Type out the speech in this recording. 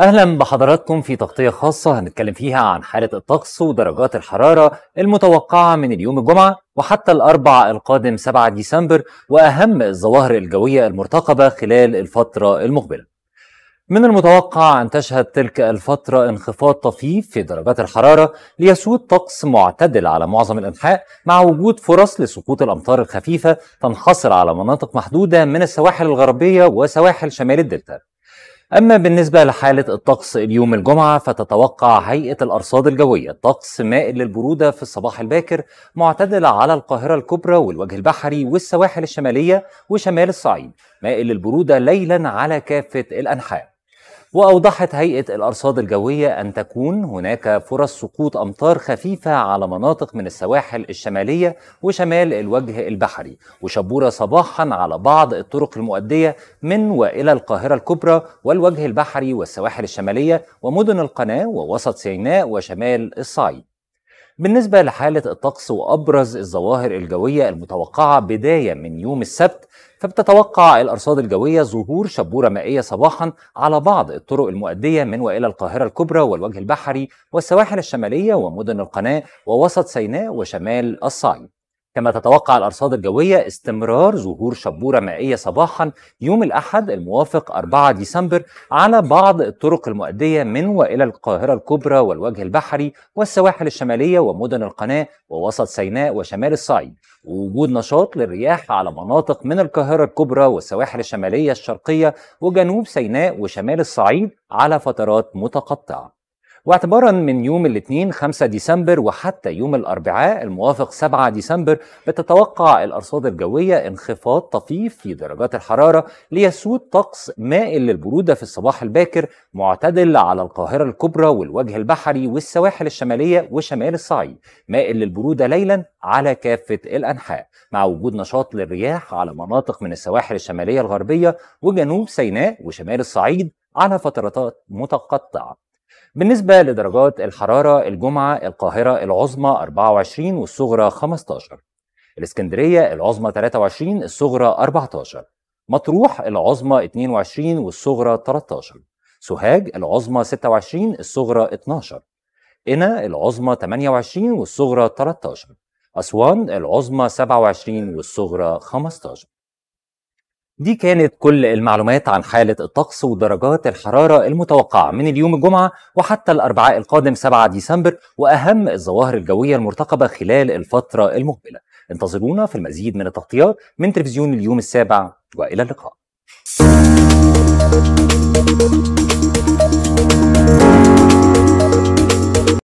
اهلا بحضراتكم في تغطيه خاصه هنتكلم فيها عن حاله الطقس ودرجات الحراره المتوقعه من اليوم الجمعه وحتى الاربع القادم 7 ديسمبر واهم الظواهر الجويه المرتقبه خلال الفتره المقبله. من المتوقع ان تشهد تلك الفتره انخفاض طفيف في درجات الحراره ليسود طقس معتدل على معظم الانحاء مع وجود فرص لسقوط الامطار الخفيفه تنحصر على مناطق محدوده من السواحل الغربيه وسواحل شمال الدلتا. أما بالنسبة لحالة الطقس اليوم الجمعة فتتوقع هيئة الأرصاد الجوية طقس مائل للبرودة في الصباح الباكر معتدل على القاهرة الكبرى والوجه البحري والسواحل الشمالية وشمال الصعيد مائل للبرودة ليلا على كافة الأنحاء وأوضحت هيئة الأرصاد الجوية أن تكون هناك فرص سقوط أمطار خفيفة على مناطق من السواحل الشمالية وشمال الوجه البحري وشبورة صباحا على بعض الطرق المؤدية من وإلى القاهرة الكبرى والوجه البحري والسواحل الشمالية ومدن القناة ووسط سيناء وشمال الصعيد بالنسبة لحالة الطقس وأبرز الظواهر الجوية المتوقعة بداية من يوم السبت فبتتوقع الأرصاد الجوية ظهور شبورة مائية صباحا على بعض الطرق المؤدية من وإلى القاهرة الكبرى والوجه البحري والسواحل الشمالية ومدن القناة ووسط سيناء وشمال الصعيد كما تتوقع الأرصاد الجوية استمرار ظهور شبورة مائية صباحا يوم الأحد الموافق 4 ديسمبر على بعض الطرق المؤدية من وإلى القاهرة الكبرى والوجه البحري والسواحل الشمالية ومدن القناة ووسط سيناء وشمال الصعيد ووجود نشاط للرياح على مناطق من القاهرة الكبرى والسواحل الشمالية الشرقية وجنوب سيناء وشمال الصعيد على فترات متقطعة واعتبارا من يوم الاثنين 5 ديسمبر وحتى يوم الاربعاء الموافق 7 ديسمبر بتتوقع الارصاد الجويه انخفاض طفيف في درجات الحراره ليسود طقس مائل للبروده في الصباح الباكر معتدل على القاهره الكبرى والوجه البحري والسواحل الشماليه وشمال الصعيد مائل للبروده ليلا على كافه الانحاء مع وجود نشاط للرياح على مناطق من السواحل الشماليه الغربيه وجنوب سيناء وشمال الصعيد على فترات متقطعه بالنسبة لدرجات الحرارة الجمعة القاهرة العظمى 24 والصغرى 15 الإسكندرية العظمى 23 الصغرى 14 مطروح العظمى 22 والصغرى 13 سوهاج العظمى 26 الصغرى 12 إنا العظمى 28 والصغرى 13 أسوان العظمى 27 والصغرى 15 دي كانت كل المعلومات عن حالة الطقس ودرجات الحرارة المتوقعة من اليوم الجمعة وحتى الأربعاء القادم 7 ديسمبر وأهم الظواهر الجوية المرتقبة خلال الفترة المقبلة انتظرونا في المزيد من التغطيات من تلفزيون اليوم السابع وإلى اللقاء